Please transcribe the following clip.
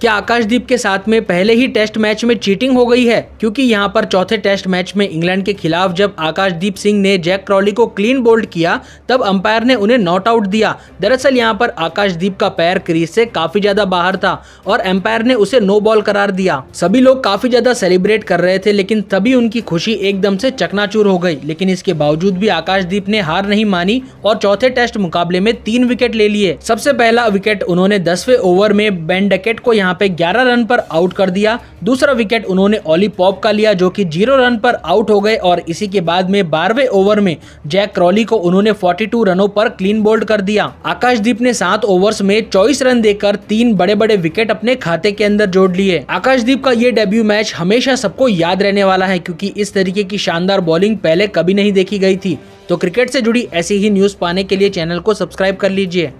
क्या आकाशदीप के साथ में पहले ही टेस्ट मैच में चीटिंग हो गई है क्योंकि यहां पर चौथे टेस्ट मैच में इंग्लैंड के खिलाफ जब आकाशदीप सिंह ने जैक क्रॉली को क्लीन बोल्ड किया तब अंपायर ने उन्हें नॉट आउट दिया दरअसल यहां पर आकाशदीप का पैर क्रीज से काफी ज्यादा बाहर था और अंपायर ने उसे नो बॉल करार दिया सभी लोग काफी ज्यादा सेलिब्रेट कर रहे थे लेकिन तभी उनकी खुशी एकदम से चकनाचूर हो गई लेकिन इसके बावजूद भी आकाशदीप ने हार नहीं मानी और चौथे टेस्ट मुकाबले में तीन विकेट ले लिए सबसे पहला विकेट उन्होंने दसवें ओवर में बैंड को यहाँ यहाँ पे 11 रन पर आउट कर दिया दूसरा विकेट उन्होंने ओली पॉप का लिया जो कि जीरो रन पर आउट हो गए और इसी के बाद में बारहवें ओवर में जैक क्रॉली को उन्होंने 42 रनों पर क्लीन बोल्ड कर दिया आकाशदीप ने सात ओवर्स में चौबीस रन देकर तीन बड़े बड़े विकेट अपने खाते के अंदर जोड़ लिए आकाशदीप का ये डेब्यू मैच हमेशा सबको याद रहने वाला है क्यूँकी इस तरीके की शानदार बॉलिंग पहले कभी नहीं देखी गई थी तो क्रिकेट से जुड़ी ऐसी ही न्यूज पाने के लिए चैनल को सब्सक्राइब कर लीजिए